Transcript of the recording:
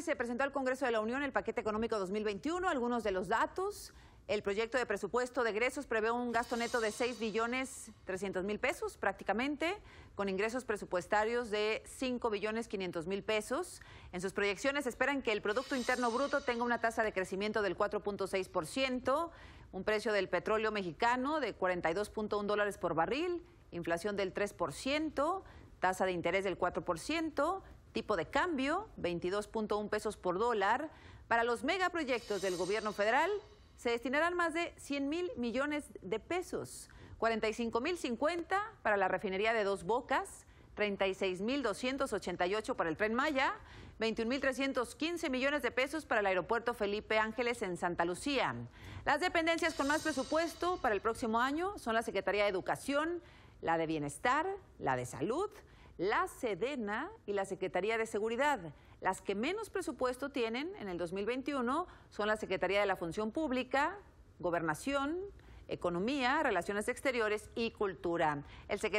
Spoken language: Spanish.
se presentó al Congreso de la Unión el paquete económico 2021, algunos de los datos. El proyecto de presupuesto de ingresos prevé un gasto neto de 6 billones 300 mil pesos prácticamente, con ingresos presupuestarios de 5 billones 500 mil pesos. En sus proyecciones esperan que el Producto Interno Bruto tenga una tasa de crecimiento del 4.6%, un precio del petróleo mexicano de 42.1 dólares por barril, inflación del 3%, tasa de interés del 4%, Tipo de cambio, 22.1 pesos por dólar. Para los megaproyectos del gobierno federal se destinarán más de 100 mil millones de pesos. 45.050 para la refinería de Dos Bocas, 36.288 para el tren Maya, 21.315 millones de pesos para el aeropuerto Felipe Ángeles en Santa Lucía. Las dependencias con más presupuesto para el próximo año son la Secretaría de Educación, la de Bienestar, la de Salud, la Sedena y la Secretaría de Seguridad. Las que menos presupuesto tienen en el 2021 son la Secretaría de la Función Pública, Gobernación, Economía, Relaciones Exteriores y Cultura. El